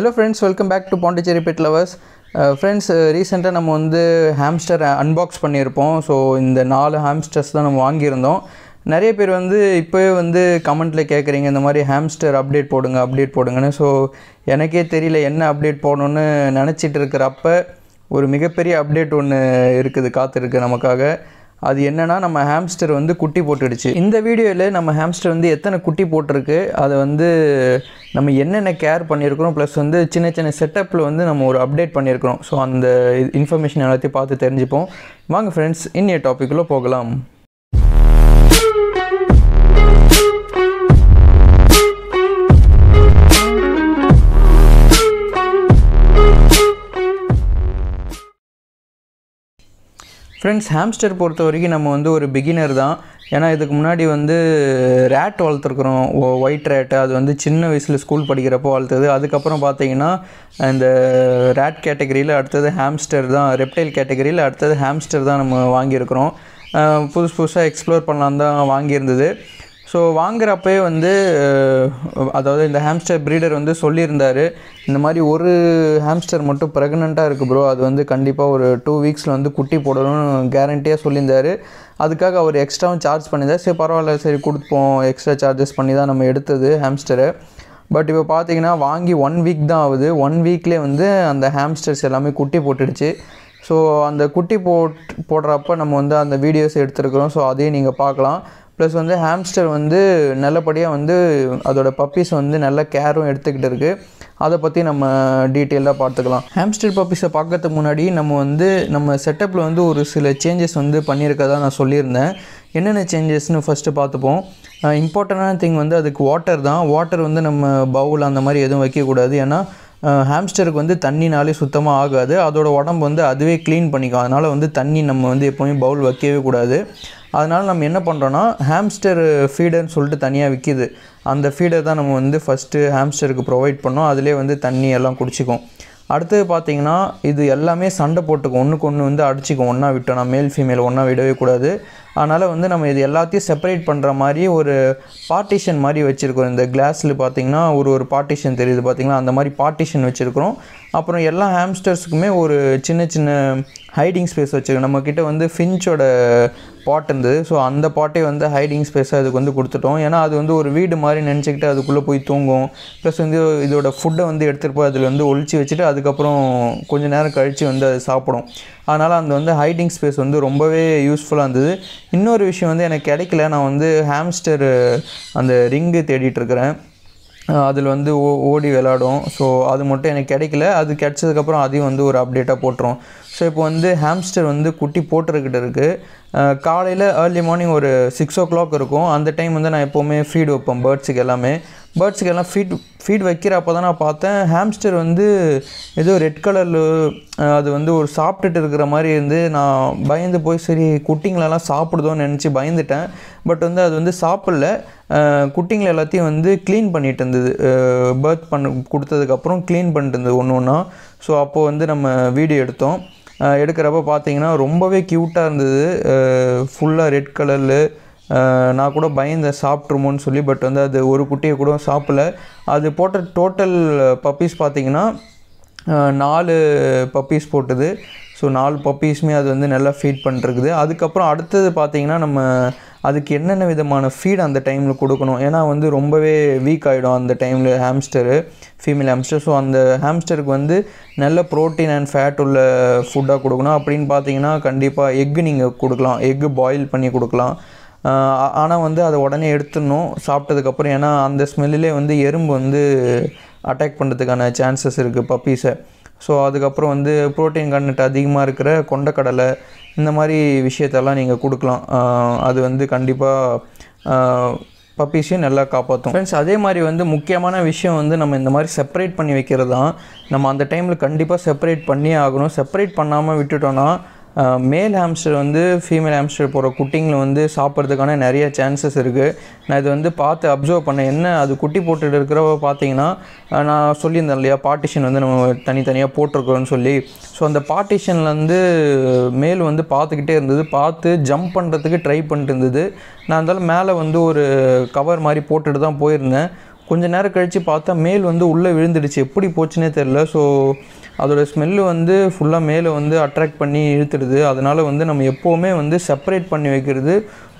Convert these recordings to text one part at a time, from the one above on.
hello friends welcome back to Pondicherry pet lovers friends ரீசெண்டாக நம்ம வந்து ஹாம்ஸ்டர் அன்பாக்ஸ் பண்ணியிருப்போம் ஸோ இந்த நாலு ஹாம்ஸ்டர்ஸ் தான் நம்ம வாங்கியிருந்தோம் நிறைய பேர் வந்து இப்போவே வந்து கமெண்ட்டில் கேட்குறீங்க இந்த மாதிரி ஹாம்ஸ்டர் அப்டேட் போடுங்க அப்டேட் போடுங்கன்னு ஸோ எனக்கே தெரியல என்ன அப்டேட் போடணுன்னு நினச்சிட்டு இருக்கிறப்ப ஒரு மிகப்பெரிய அப்டேட் ஒன்று இருக்குது காத்திருக்கு நமக்காக அது என்னென்னா நம்ம ஹாம்ஸ்டர் வந்து குட்டி போட்டுடுச்சு இந்த வீடியோவில் நம்ம ஹாம்ஸ்டர் வந்து எத்தனை குட்டி போட்டிருக்கு அதை வந்து நம்ம என்னென்ன கேர் பண்ணியிருக்கிறோம் ப்ளஸ் வந்து சின்ன சின்ன செட்டப்பில் வந்து நம்ம ஒரு அப்டேட் பண்ணியிருக்கிறோம் ஸோ அந்த இன்ஃபர்மேஷன் எல்லாத்தையும் பார்த்து தெரிஞ்சுப்போம் வாங்க ஃப்ரெண்ட்ஸ் இன்னைய டாப்பிக்குள்ளே போகலாம் ஃப்ரெண்ட்ஸ் ஹாம்ஸ்டர் பொறுத்த வரைக்கும் நம்ம வந்து ஒரு பிகினர் தான் ஏன்னா இதுக்கு முன்னாடி வந்து ரேட் வளர்த்துருக்குறோம் ஒயிட் ரேட்டு அது வந்து சின்ன வயசில் ஸ்கூல் படிக்கிறப்போ வளர்த்தது அதுக்கப்புறம் பார்த்தீங்கன்னா இந்த ரேட் கேட்டகரியில் அடுத்தது ஹேம்ஸ்டர் தான் ரெப்டைல் கேட்டகரியில் அடுத்தது ஹேம்ஸ்டர் தான் நம்ம வாங்கியிருக்கிறோம் புதுசு புதுசாக எக்ஸ்ப்ளோர் பண்ணலாம் தான் வாங்கியிருந்தது ஸோ வாங்குறப்பே வந்து அதாவது இந்த ஹேம்ஸ்டர் ப்ரீடர் வந்து சொல்லியிருந்தார் இந்த மாதிரி ஒரு ஹேம்ஸ்டர் மட்டும் ப்ரெக்னெண்ட்டாக இருக்குது ப்ரோ அது வந்து கண்டிப்பாக ஒரு டூ வீக்ஸில் வந்து குட்டி போடணும்னு கேரண்டியாக சொல்லியிருந்தார் அதுக்காக அவர் எக்ஸ்ட்ராவும் சார்ஜ் பண்ணியிருந்தார் சரி பரவாயில்ல சரி கொடுப்போம் எக்ஸ்ட்ரா சார்ஜஸ் பண்ணி தான் நம்ம எடுத்தது ஹேம்ஸ்டரு பட் இப்போ பார்த்தீங்கன்னா வாங்கி ஒன் வீக் தான் ஆகுது ஒன் வீக்லேயே வந்து அந்த ஹேம்ஸ்டர்ஸ் எல்லாமே குட்டி போட்டுடுச்சு ஸோ அந்த குட்டி போட் போடுறப்ப நம்ம வந்து அந்த வீடியோஸ் எடுத்துருக்குறோம் ஸோ அதையும் நீங்கள் பார்க்கலாம் ப்ளஸ் வந்து ஹாம்ஸ்டர் வந்து நல்லபடியாக வந்து அதோட பப்பீஸ் வந்து நல்ல கேரும் எடுத்துக்கிட்டு இருக்குது அதை பற்றி நம்ம டீட்டெயிலாக பார்த்துக்கலாம் ஹாம்ஸ்டர் பப்பீஸை பார்க்கறதுக்கு முன்னாடி நம்ம வந்து நம்ம செட்டப்பில் வந்து ஒரு சில சேஞ்சஸ் வந்து பண்ணியிருக்கதா நான் சொல்லியிருந்தேன் என்னென்ன சேஞ்சஸ்னு ஃபஸ்ட்டு பார்த்துப்போம் இம்பார்ட்டண்டான திங் வந்து அதுக்கு வாட்டர் தான் வாட்டர் வந்து நம்ம பவுல் அந்த மாதிரி எதுவும் வைக்கக்கூடாது ஏன்னா ஹாம்ஸ்டருக்கு வந்து தண்ணினாலே சுத்தமாக ஆகாது அதோடய உடம்பு வந்து அதுவே க்ளீன் பண்ணிக்கும் அதனால் வந்து தண்ணி நம்ம வந்து எப்போவுமே பவுல் வைக்கவே கூடாது அதனால் நம்ம என்ன பண்ணுறோன்னா ஹாம்ஸ்டர் ஃபீடர்னு சொல்லிட்டு தனியாக விற்கிது அந்த ஃபீடர் தான் நம்ம வந்து ஃபஸ்ட்டு ஹாம்ஸ்டருக்கு ப்ரொவைட் பண்ணோம் அதிலே வந்து தண்ணி எல்லாம் குடிச்சிக்கும் அடுத்தது பார்த்திங்கன்னா இது எல்லாமே சண்டை போட்டுக்கும் ஒன்றுக்கு ஒன்று வந்து அடிச்சிக்கும் ஒன்றா விட்டோம்னா மேல் ஃபீமேல் ஒன்றா விடவே கூடாது அதனால் வந்து நம்ம இது எல்லாத்தையும் செப்பரேட் பண்ணுற மாதிரி ஒரு பார்ட்டிஷன் மாதிரி வச்சுருக்கோம் இந்த கிளாஸில் பார்த்திங்கன்னா ஒரு ஒரு பார்ட்டிஷன் தெரியுது பார்த்திங்களா அந்த மாதிரி பார்ட்டிஷன் வச்சுருக்கிறோம் அப்புறம் எல்லா ஹேம்ஸ்டர்ஸுக்குமே ஒரு சின்ன சின்ன ஹைடிங் ஸ்பேஸ் வச்சுருக்கோம் நம்மக்கிட்ட வந்து ஃபின்ச்சோட பாட் இருந்தது ஸோ அந்த பாட்டே வந்து ஹைடிங் ஸ்பேஸாக அதுக்கு வந்து கொடுத்துட்டோம் ஏன்னா அது வந்து ஒரு வீடு மாதிரி நினச்சிக்கிட்டு அதுக்குள்ளே போய் தூங்கும் ப்ளஸ் வந்து இதோட ஃபுட்டை வந்து எடுத்துகிட்டு போய் அதில் வந்து ஒழிச்சு வச்சுட்டு அதுக்கப்புறம் கொஞ்சம் நேரம் கழித்து வந்து அது சாப்பிடும் அதனால் அந்த வந்து ஹைட்டிங் ஸ்பேஸ் வந்து ரொம்பவே யூஸ்ஃபுல்லாக இருந்தது இன்னொரு விஷயம் வந்து எனக்கு கிடைக்கல நான் வந்து ஹேம்ஸ்டர் அந்த ரிங்கு தேடிட்டுருக்கிறேன் அதில் வந்து ஓ ஓடி விளாடும் ஸோ அது மட்டும் எனக்கு கிடைக்கல அது கிடச்சதுக்கப்புறம் அதையும் வந்து ஒரு அப்டேட்டாக போட்டுரும் ஸோ இப்போ வந்து ஹாம்ஸ்டர் வந்து குட்டி போட்டுருக்கிட்டு இருக்குது காலையில் ஏர்லி மார்னிங் ஒரு சிக்ஸ் ஓ கிளாக் இருக்கும் அந்த டைம் வந்து நான் எப்போவுமே ஃபீட் வைப்பேன் பேர்ட்ஸுக்கு எல்லாமே பேர்ட்ஸுக்கு எல்லாம் ஃபீட் ஃபீட் வைக்கிறப்போ தான் நான் பார்த்தேன் ஹாம்ஸ்டர் வந்து ஏதோ ரெட் கலரில் அது வந்து ஒரு சாப்பிட்டுட்டு இருக்கிற மாதிரி இருந்து நான் பயந்து போய் சரி குட்டிங்களெல்லாம் சாப்பிடுதோன்னு நினச்சி பயந்துட்டேன் பட் வந்து அது வந்து சாப்பிடல குட்டிங்களை எல்லாத்தையும் வந்து க்ளீன் பண்ணிகிட்டு இருந்தது பேர்த் பண்ண கொடுத்ததுக்கப்புறம் க்ளீன் பண்ணிட்டு இருந்தது ஒன்று ஒன்றா ஸோ அப்போது வந்து நம்ம வீடியோ எடுத்தோம் எடுக்கிறப்ப பார்த்தீங்கன்னா ரொம்பவே க்யூட்டாக இருந்தது ஃபுல்லாக ரெட் கலரில் நான் கூட பயந்தேன் சாப்பிட்ருமோன்னு சொல்லி பட் வந்து அது ஒரு குட்டியை கூட சாப்பிடல அது போட்ட டோட்டல் பப்பீஸ் பார்த்திங்கன்னா நாலு பப்பீஸ் போட்டுது ஸோ நாலு பப்பீஸுமே அது வந்து நல்லா ஃபீட் பண்ணுறது அதுக்கப்புறம் அடுத்தது பார்த்திங்கன்னா நம்ம அதுக்கு என்னென்ன விதமான ஃபீட் அந்த டைமில் கொடுக்கணும் ஏன்னா வந்து ரொம்பவே வீக் ஆகிடும் அந்த டைமில் ஹேம்ஸ்டரு ஃபீமேல் ஹேம்ஸ்டர் ஸோ அந்த ஹேம்ஸ்டருக்கு வந்து நல்ல ப்ரோட்டீன் அண்ட் ஃபேட் உள்ள ஃபுட்டாக கொடுக்கணும் அப்படின்னு பார்த்தீங்கன்னா கண்டிப்பாக எக்கு நீங்கள் கொடுக்கலாம் எக்கு பாயில் பண்ணி கொடுக்கலாம் ஆனால் வந்து அதை உடனே எடுத்துடணும் சாப்பிட்டதுக்கப்புறம் ஏன்னா அந்த ஸ்மெல்லிலே வந்து எறும்பு வந்து அட்டாக் பண்ணுறதுக்கான சான்சஸ் இருக்குது பப்பீஸை ஸோ அதுக்கப்புறம் வந்து ப்ரோட்டீன் கண்டென்ட் அதிகமாக இருக்கிற கொண்டக்கடலை இந்த மாதிரி விஷயத்தெல்லாம் நீங்கள் கொடுக்கலாம் அது வந்து கண்டிப்பாக பப்பீஸையும் நல்லா காப்பாற்றும் ஃப்ரெண்ட்ஸ் அதே மாதிரி வந்து முக்கியமான விஷயம் வந்து நம்ம இந்த மாதிரி செப்பரேட் பண்ணி வைக்கிறது தான் நம்ம அந்த டைமில் கண்டிப்பாக செப்பரேட் பண்ணியே ஆகணும் செப்பரேட் பண்ணாமல் விட்டுட்டோன்னா மேல் ஹாம்ஸ்டர் வந்து ஃபீமேல் ஹாம்ஸ்டர் போகிற குட்டிங்களை வந்து சாப்பிட்றதுக்கான நிறைய சான்சஸ் இருக்குது நான் இது வந்து பார்த்து அப்சர்வ் பண்ணேன் என்ன அது குட்டி போட்டுட்டு இருக்கிறவ பார்த்தீங்கன்னா நான் சொல்லியிருந்தேன் இல்லையா பார்ட்டிஷன் வந்து நம்ம தனித்தனியாக போட்டிருக்கிறோன்னு சொல்லி ஸோ அந்த பார்ட்டிஷன்லேருந்து மேல் வந்து பார்த்துக்கிட்டே இருந்தது பார்த்து ஜம்ப் பண்ணுறதுக்கு ட்ரை பண்ணிட்டு இருந்தது நான் இருந்தாலும் மேலே வந்து ஒரு கவர் மாதிரி போட்டுட்டு தான் போயிருந்தேன் கொஞ்ச நேரம் கழித்து பார்த்தா மேல் வந்து உள்ளே விழுந்துடுச்சு எப்படி போச்சுன்னே தெரில ஸோ அதோட ஸ்மெல்லு வந்து ஃபுல்லாக மேலே வந்து அட்ராக்ட் பண்ணி இழுத்துடுது அதனால் வந்து நம்ம எப்போவுமே வந்து செப்பரேட் பண்ணி வைக்கிறது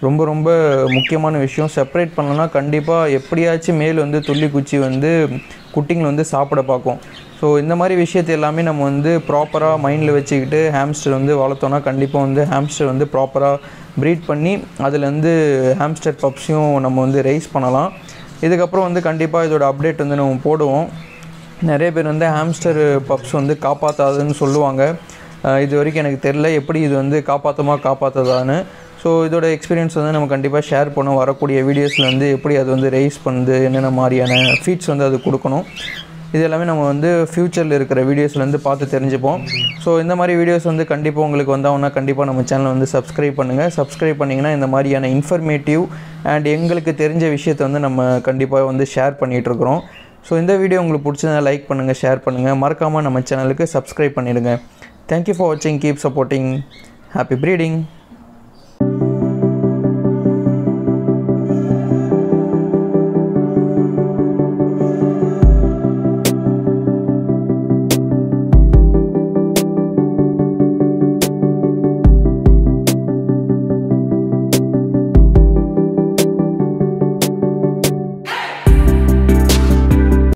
ரொம்ப ரொம்ப முக்கியமான விஷயம் செப்பரேட் பண்ணலன்னா கண்டிப்பாக எப்படியாச்சும் மேல் வந்து துள்ளி குச்சி வந்து குட்டிங்களை வந்து சாப்பிட பார்க்கும் ஸோ இந்த மாதிரி விஷயத்தை எல்லாமே நம்ம வந்து ப்ராப்பராக மைண்டில் வச்சுக்கிட்டு ஹேம்ஸ்டர் வந்து வளர்த்தோன்னா கண்டிப்பாக வந்து ஹேம்ஸ்டர் வந்து ப்ராப்பராக ப்ரீட் பண்ணி அதுலேருந்து ஹேம்ஸ்டர் பப்ஸையும் நம்ம வந்து ரைஸ் பண்ணலாம் இதுக்கப்புறம் வந்து கண்டிப்பாக இதோட அப்டேட் வந்து நம்ம போடுவோம் நிறைய பேர் வந்து ஹாம்ஸ்டர் பப்ஸ் வந்து காப்பாற்றாதுன்னு சொல்லுவாங்க இது வரைக்கும் எனக்கு தெரில எப்படி இது வந்து காப்பாற்றுமா காப்பாற்றுதான்னு ஸோ இதோட எக்ஸ்பீரியன்ஸ் வந்து நம்ம கண்டிப்பாக ஷேர் பண்ணோம் வரக்கூடிய வீடியோஸில் வந்து எப்படி அது வந்து ரைஸ் பண்ணுது என்னென்ன மாதிரியான ஃபீட்ஸ் வந்து அது கொடுக்கணும் இது எல்லாமே நம்ம வந்து ஃப்யூச்சரில் இருக்கிற வீடியோஸ்லேருந்து பார்த்து தெரிஞ்சுப்போம் ஸோ இந்த மாதிரி வீடியோஸ் வந்து கண்டிப்பாக உங்களுக்கு வந்தாங்கன்னா கண்டிப்பாக நம்ம சேனலை வந்து சப்ஸ்கிரைப் பண்ணுங்கள் சப்ஸ்கிரைப் பண்ணிங்கன்னா இந்த மாதிரியான இன்ஃபர்மேட்டிவ் அண்ட் எங்களுக்கு தெரிஞ்ச விஷயத்தை வந்து நம்ம கண்டிப்பாக வந்து ஷேர் பண்ணிகிட்ருக்குறோம் ஸோ இந்த வீடியோ உங்களுக்கு பிடிச்சதுனா லைக் பண்ணுங்கள் ஷேர் பண்ணுங்கள் மறக்காமல் நம்ம சேனலுக்கு சப்ஸ்கிரைப் பண்ணிவிடுங்க தேங்க்யூ ஃபார் வாட்சிங் கீப் சப்போர்ட்டிங் ஹாப்பி ப்ரீடிங்